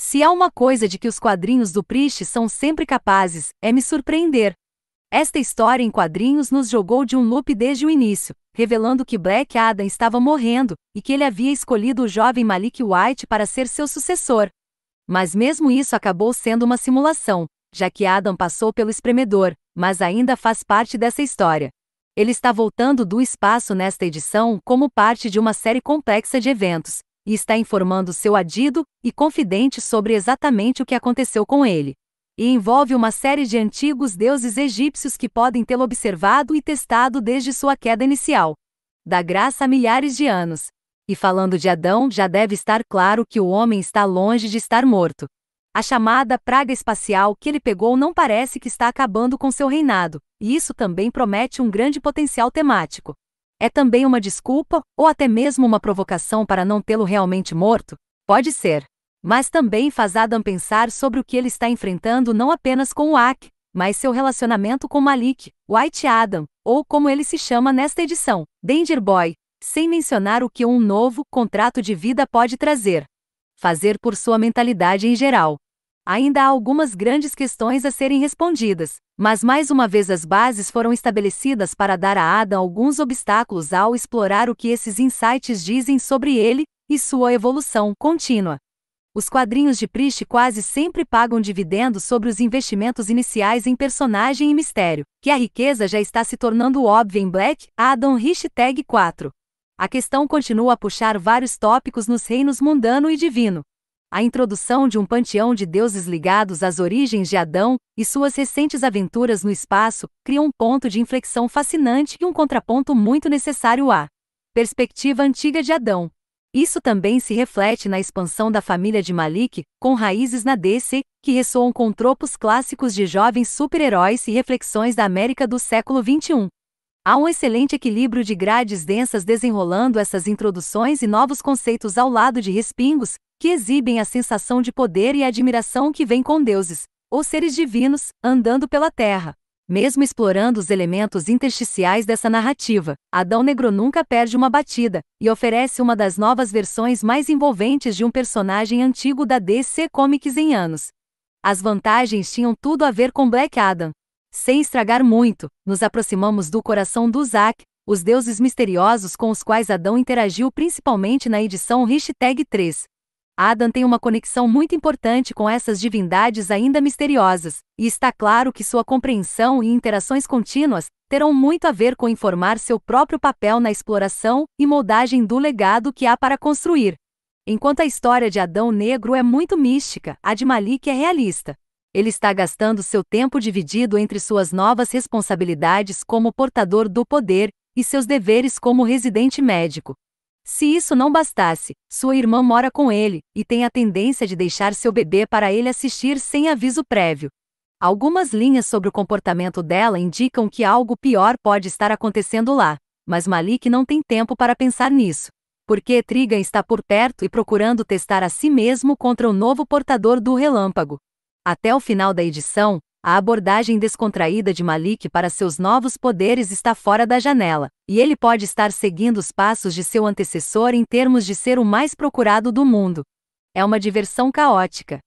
Se há uma coisa de que os quadrinhos do Priest são sempre capazes, é me surpreender. Esta história em quadrinhos nos jogou de um loop desde o início, revelando que Black Adam estava morrendo e que ele havia escolhido o jovem Malik White para ser seu sucessor. Mas mesmo isso acabou sendo uma simulação, já que Adam passou pelo espremedor, mas ainda faz parte dessa história. Ele está voltando do espaço nesta edição como parte de uma série complexa de eventos, e está informando seu adido e confidente sobre exatamente o que aconteceu com ele. E envolve uma série de antigos deuses egípcios que podem tê-lo observado e testado desde sua queda inicial. Da graça há milhares de anos. E falando de Adão, já deve estar claro que o homem está longe de estar morto. A chamada praga espacial que ele pegou não parece que está acabando com seu reinado, e isso também promete um grande potencial temático. É também uma desculpa, ou até mesmo uma provocação para não tê-lo realmente morto? Pode ser. Mas também faz Adam pensar sobre o que ele está enfrentando não apenas com o Ak, mas seu relacionamento com Malik, White Adam, ou como ele se chama nesta edição, Danger Boy, sem mencionar o que um novo contrato de vida pode trazer. Fazer por sua mentalidade em geral ainda há algumas grandes questões a serem respondidas, mas mais uma vez as bases foram estabelecidas para dar a Adam alguns obstáculos ao explorar o que esses insights dizem sobre ele e sua evolução contínua. Os quadrinhos de Priest quase sempre pagam dividendos sobre os investimentos iniciais em personagem e mistério, que a riqueza já está se tornando óbvia em Black Adam Hashtag 4. A questão continua a puxar vários tópicos nos reinos mundano e divino, a introdução de um panteão de deuses ligados às origens de Adão e suas recentes aventuras no espaço cria um ponto de inflexão fascinante e um contraponto muito necessário à perspectiva antiga de Adão. Isso também se reflete na expansão da família de Malik, com raízes na DC, que ressoam com tropos clássicos de jovens super-heróis e reflexões da América do século XXI. Há um excelente equilíbrio de grades densas desenrolando essas introduções e novos conceitos ao lado de respingos, que exibem a sensação de poder e admiração que vem com deuses, ou seres divinos, andando pela terra. Mesmo explorando os elementos intersticiais dessa narrativa, Adão Negro nunca perde uma batida e oferece uma das novas versões mais envolventes de um personagem antigo da DC Comics em anos. As vantagens tinham tudo a ver com Black Adam, sem estragar muito, nos aproximamos do coração do Zack, os deuses misteriosos com os quais Adão interagiu principalmente na edição 3. Adam tem uma conexão muito importante com essas divindades ainda misteriosas, e está claro que sua compreensão e interações contínuas terão muito a ver com informar seu próprio papel na exploração e moldagem do legado que há para construir. Enquanto a história de Adão Negro é muito mística, a de Malik é realista ele está gastando seu tempo dividido entre suas novas responsabilidades como portador do poder e seus deveres como residente médico. Se isso não bastasse, sua irmã mora com ele e tem a tendência de deixar seu bebê para ele assistir sem aviso prévio. Algumas linhas sobre o comportamento dela indicam que algo pior pode estar acontecendo lá, mas Malik não tem tempo para pensar nisso, porque Trigan está por perto e procurando testar a si mesmo contra o novo portador do relâmpago. Até o final da edição, a abordagem descontraída de Malik para seus novos poderes está fora da janela, e ele pode estar seguindo os passos de seu antecessor em termos de ser o mais procurado do mundo. É uma diversão caótica.